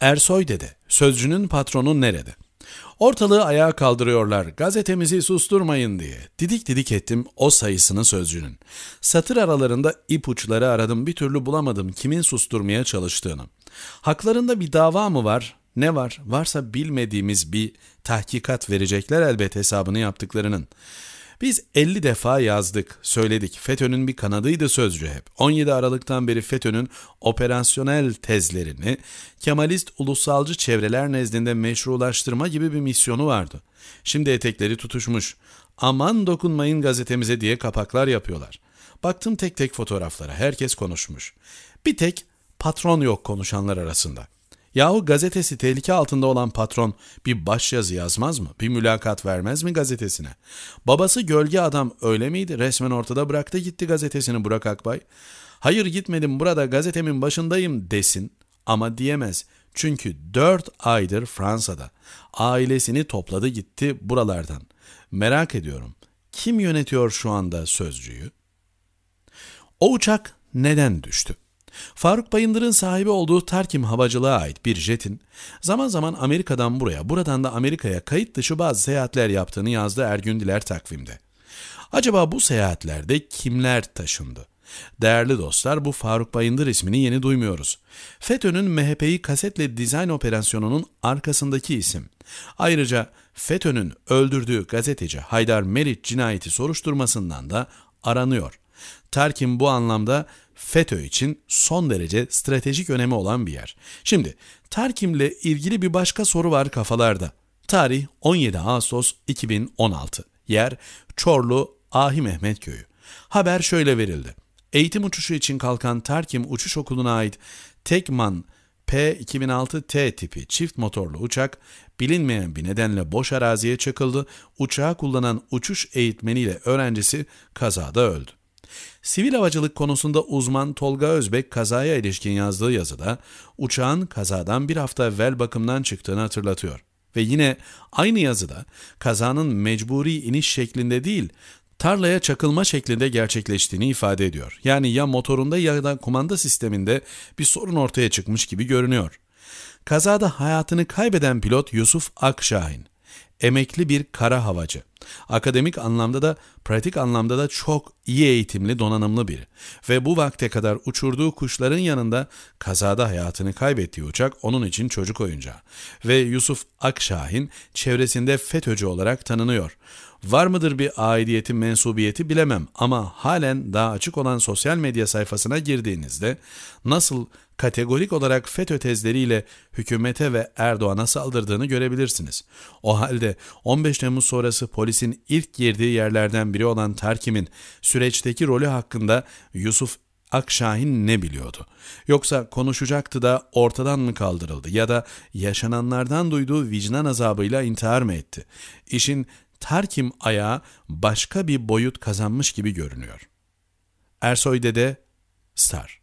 Ersoy dedi. Sözcünün patronu nerede? Ortalığı ayağa kaldırıyorlar. Gazetemizi susturmayın diye. Didik didik ettim o sayısını sözcünün. Satır aralarında ipuçları aradım bir türlü bulamadım kimin susturmaya çalıştığını. Haklarında bir dava mı var? Ne var? Varsa bilmediğimiz bir tahkikat verecekler elbet hesabını yaptıklarının. Biz 50 defa yazdık, söyledik. FETÖ'nün bir kanadıydı sözcü hep. 17 Aralık'tan beri FETÖ'nün operasyonel tezlerini Kemalist ulusalcı çevreler nezdinde meşrulaştırma gibi bir misyonu vardı. Şimdi etekleri tutuşmuş. Aman dokunmayın gazetemize diye kapaklar yapıyorlar. Baktım tek tek fotoğraflara, herkes konuşmuş. Bir tek patron yok konuşanlar arasında. Yahu gazetesi tehlike altında olan patron bir başyazı yazmaz mı? Bir mülakat vermez mi gazetesine? Babası gölge adam öyle miydi? Resmen ortada bıraktı gitti gazetesini Burak Akbay. Hayır gitmedim burada gazetemin başındayım desin ama diyemez. Çünkü dört aydır Fransa'da. Ailesini topladı gitti buralardan. Merak ediyorum. Kim yönetiyor şu anda sözcüyü? O uçak neden düştü? Faruk Bayındır'ın sahibi olduğu Tarkim Havacılığa ait bir jetin zaman zaman Amerika'dan buraya, buradan da Amerika'ya kayıt dışı bazı seyahatler yaptığını yazdı Ergün Diler takvimde. Acaba bu seyahatlerde kimler taşındı? Değerli dostlar bu Faruk Bayındır ismini yeni duymuyoruz. FETÖ'nün MHP'yi kasetle dizayn operasyonunun arkasındaki isim. Ayrıca FETÖ'nün öldürdüğü gazeteci Haydar Meriç cinayeti soruşturmasından da aranıyor. Tarkim bu anlamda FETÖ için son derece stratejik önemi olan bir yer. Şimdi Terkim'le ilgili bir başka soru var kafalarda. Tarih 17 Ağustos 2016. Yer Çorlu Ahi Mehmet Köyü. Haber şöyle verildi. Eğitim uçuşu için kalkan Terkim Uçuş Okulu'na ait Tekman P-2006T tipi çift motorlu uçak bilinmeyen bir nedenle boş araziye çakıldı. Uçağı kullanan uçuş eğitmeniyle öğrencisi kazada öldü. Sivil havacılık konusunda uzman Tolga Özbek kazaya ilişkin yazdığı yazıda uçağın kazadan bir hafta evvel bakımdan çıktığını hatırlatıyor. Ve yine aynı yazıda kazanın mecburi iniş şeklinde değil, tarlaya çakılma şeklinde gerçekleştiğini ifade ediyor. Yani ya motorunda ya da kumanda sisteminde bir sorun ortaya çıkmış gibi görünüyor. Kazada hayatını kaybeden pilot Yusuf Akşahin emekli bir kara havacı. Akademik anlamda da pratik anlamda da çok iyi eğitimli, donanımlı biri. Ve bu vakte kadar uçurduğu kuşların yanında kazada hayatını kaybettiği uçak onun için çocuk oyuncağı. Ve Yusuf Akşahin çevresinde FETÖ'cü olarak tanınıyor. Var mıdır bir aidiyeti, mensubiyeti bilemem ama halen daha açık olan sosyal medya sayfasına girdiğinizde nasıl kategorik olarak FETÖ tezleriyle hükümete ve Erdoğan'a saldırdığını görebilirsiniz. O halde de 15 Temmuz sonrası polisin ilk girdiği yerlerden biri olan Terkim'in süreçteki rolü hakkında Yusuf Akşahin ne biliyordu? Yoksa konuşacaktı da ortadan mı kaldırıldı ya da yaşananlardan duyduğu vicdan azabıyla intihar mı etti? İşin Terkim ayağı başka bir boyut kazanmış gibi görünüyor. Ersoy Dede, Star